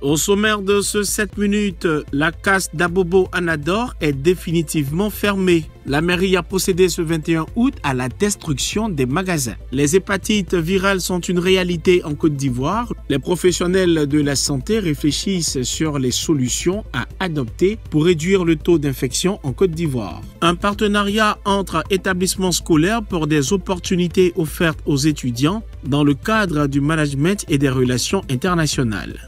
Au sommaire de ce 7 minutes, la casse d'Abobo Anador est définitivement fermée. La mairie a procédé ce 21 août à la destruction des magasins. Les hépatites virales sont une réalité en Côte d'Ivoire. Les professionnels de la santé réfléchissent sur les solutions à adopter pour réduire le taux d'infection en Côte d'Ivoire. Un partenariat entre établissements scolaires pour des opportunités offertes aux étudiants dans le cadre du management et des relations internationales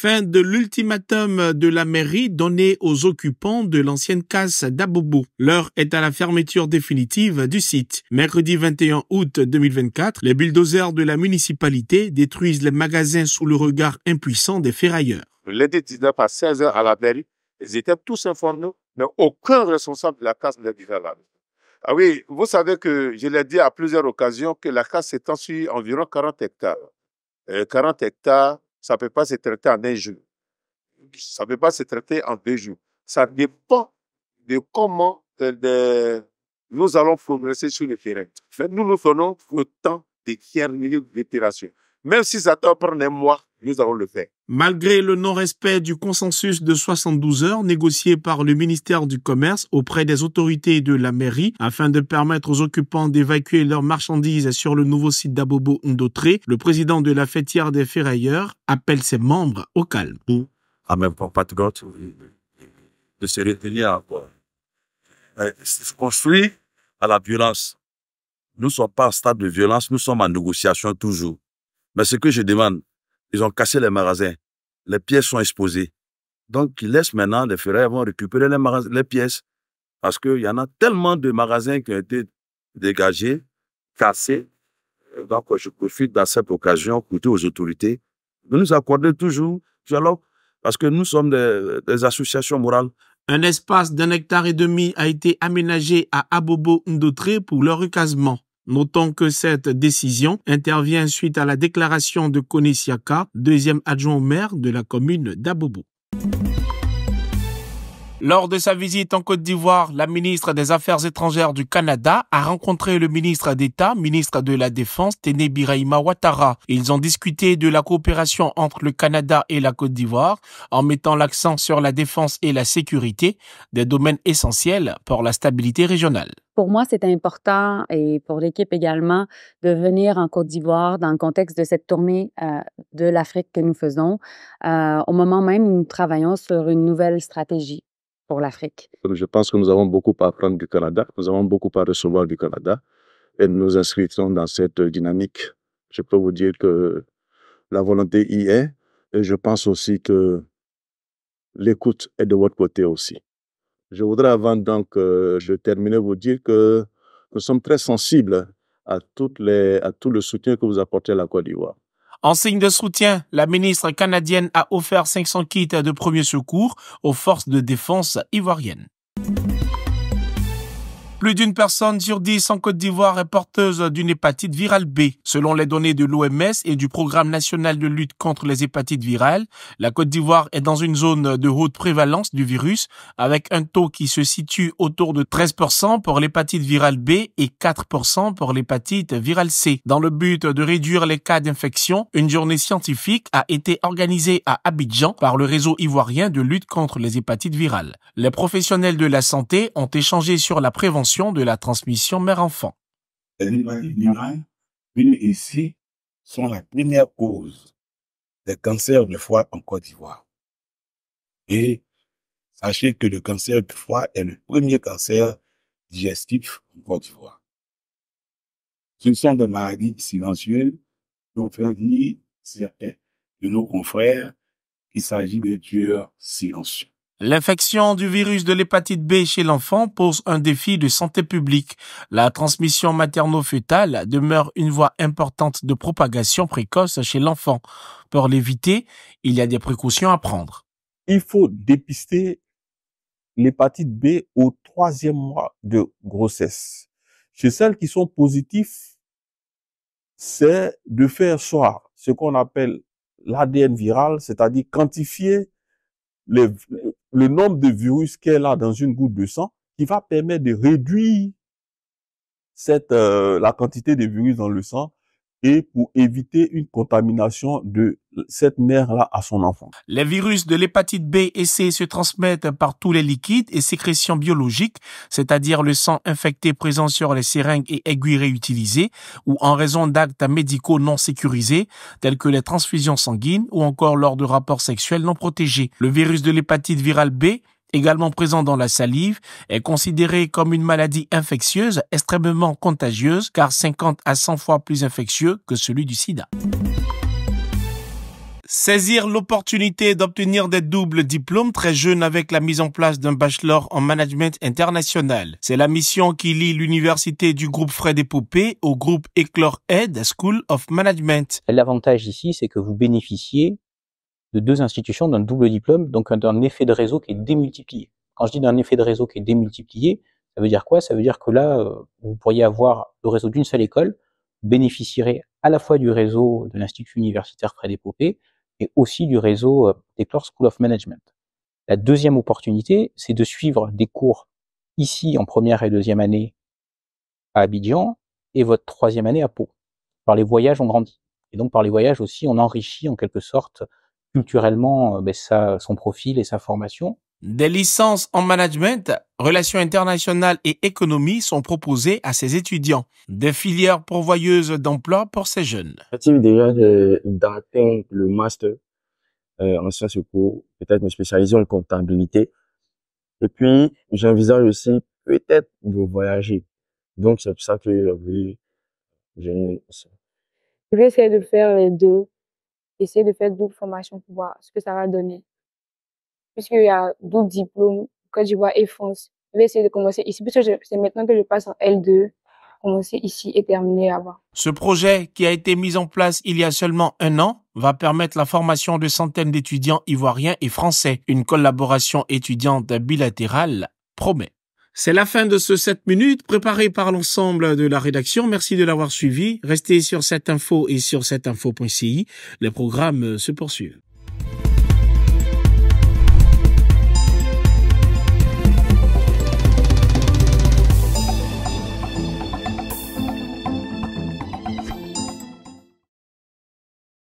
fin de l'ultimatum de la mairie donné aux occupants de l'ancienne casse d'Abobo. L'heure est à la fermeture définitive du site. Mercredi 21 août 2024, les bulldozers de la municipalité détruisent les magasins sous le regard impuissant des ferrailleurs. Lundi 19 à 16 heures à la mairie, ils étaient tous informés, mais aucun responsable de la casse ne la là. Ah oui, vous savez que je l'ai dit à plusieurs occasions que la casse s'étend sur environ 40 hectares. 40 hectares ça ne peut pas se traiter en un jour. Ça ne peut pas se traiter en deux jours. Ça dépend de comment nous allons progresser sur le terrain. Mais nous, nous prenons le temps de faire une même si ça mois, nous allons le faire. Malgré le non-respect du consensus de 72 heures négocié par le ministère du Commerce auprès des autorités de la mairie afin de permettre aux occupants d'évacuer leurs marchandises sur le nouveau site d'Abobo Ondotré, le président de la fêtière des ferrailleurs appelle ses membres au calme. À même pas. de se retenir euh, C'est construit à la violence. Nous ne sommes pas en stade de violence, nous sommes en négociation toujours. Mais ce que je demande, ils ont cassé les magasins. Les pièces sont exposées. Donc, ils laissent maintenant, les ils vont récupérer les, pièces. Parce qu'il y en a tellement de magasins qui ont été dégagés, cassés. Donc, je profite dans cette occasion pour aux autorités de nous accorder toujours alors parce que nous sommes des, associations morales. Un espace d'un hectare et demi a été aménagé à Abobo Ndotri pour leur recasement. Notons que cette décision intervient suite à la déclaration de Konesiaka, deuxième adjoint au maire de la commune d'Abobo. Lors de sa visite en Côte d'Ivoire, la ministre des Affaires étrangères du Canada a rencontré le ministre d'État, ministre de la Défense, Téné Ouattara. Ils ont discuté de la coopération entre le Canada et la Côte d'Ivoire en mettant l'accent sur la défense et la sécurité, des domaines essentiels pour la stabilité régionale pour moi, c'est important et pour l'équipe également de venir en Côte d'Ivoire dans le contexte de cette tournée euh, de l'Afrique que nous faisons. Euh, au moment même, où nous travaillons sur une nouvelle stratégie pour l'Afrique. Je pense que nous avons beaucoup à apprendre du Canada, nous avons beaucoup à recevoir du Canada et nous nous inscrivons dans cette dynamique. Je peux vous dire que la volonté y est et je pense aussi que l'écoute est de votre côté aussi. Je voudrais avant donc je euh, terminer vous dire que nous sommes très sensibles à, toutes les, à tout le soutien que vous apportez à la Côte d'Ivoire. En signe de soutien, la ministre canadienne a offert 500 kits de premier secours aux forces de défense ivoiriennes. Plus d'une personne sur dix en Côte d'Ivoire est porteuse d'une hépatite virale B. Selon les données de l'OMS et du Programme national de lutte contre les hépatites virales, la Côte d'Ivoire est dans une zone de haute prévalence du virus, avec un taux qui se situe autour de 13% pour l'hépatite virale B et 4% pour l'hépatite virale C. Dans le but de réduire les cas d'infection, une journée scientifique a été organisée à Abidjan par le réseau ivoirien de lutte contre les hépatites virales. Les professionnels de la santé ont échangé sur la prévention de la transmission mère-enfant. Les virales venues ici sont la première cause des cancers de foie en Côte d'Ivoire. Et sachez que le cancer du foie est le premier cancer digestif en Côte d'Ivoire. Ce sont des maladies silencieuses dont fait dire certains de nos confrères qu'il s'agit de tueurs silencieux. L'infection du virus de l'hépatite B chez l'enfant pose un défi de santé publique. La transmission materno-fœtale demeure une voie importante de propagation précoce chez l'enfant. Pour l'éviter, il y a des précautions à prendre. Il faut dépister l'hépatite B au troisième mois de grossesse. Chez celles qui sont positives, c'est de faire soir ce qu'on appelle l'ADN viral, c'est-à-dire quantifier les, le nombre de virus qu'elle a dans une goutte de sang qui va permettre de réduire cette, euh, la quantité de virus dans le sang et pour éviter une contamination de cette mère-là à son enfant. Les virus de l'hépatite B et C se transmettent par tous les liquides et sécrétions biologiques, c'est-à-dire le sang infecté présent sur les seringues et aiguilles réutilisées, ou en raison d'actes médicaux non sécurisés, tels que les transfusions sanguines ou encore lors de rapports sexuels non protégés. Le virus de l'hépatite virale B également présent dans la salive, est considéré comme une maladie infectieuse extrêmement contagieuse car 50 à 100 fois plus infectieux que celui du sida. Saisir l'opportunité d'obtenir des doubles diplômes très jeunes avec la mise en place d'un bachelor en management international. C'est la mission qui lie l'université du groupe Fred et Poupée au groupe Eclore Aid School of Management. L'avantage ici, c'est que vous bénéficiez de deux institutions d'un double diplôme, donc d'un effet de réseau qui est démultiplié. Quand je dis d'un effet de réseau qui est démultiplié, ça veut dire quoi Ça veut dire que là, euh, vous pourriez avoir le réseau d'une seule école, bénéficierait à la fois du réseau de l'Institut universitaire près d'Épopée et aussi du réseau euh, d'Eclore School of Management. La deuxième opportunité, c'est de suivre des cours ici en première et deuxième année à Abidjan et votre troisième année à Pau. Par les voyages, on grandit. Et donc par les voyages aussi, on enrichit en quelque sorte culturellement euh, ben, ça son profil et sa formation. Des licences en management, relations internationales et économie sont proposées à ces étudiants. Des filières pourvoyeuses d'emploi pour ces jeunes. J'ai déjà euh, d'atteindre le master euh, en sciences éco, peut-être me spécialiser en comptabilité. Et puis, j'envisage aussi peut-être de voyager. Donc, c'est pour ça que j'ai Je vais essayer de faire les deux essayer de faire d'autres formations pour voir ce que ça va donner. Puisqu'il y a d'autres diplômes, Côte d'Ivoire et France, je vais essayer de commencer ici, puisque c'est maintenant que je passe en L2 commencer ici et terminer avant. Ce projet, qui a été mis en place il y a seulement un an, va permettre la formation de centaines d'étudiants ivoiriens et français. Une collaboration étudiante bilatérale promet. C'est la fin de ce 7 minutes préparé par l'ensemble de la rédaction. Merci de l'avoir suivi. Restez sur cette info et sur cette info.ci. Les programmes se poursuivent.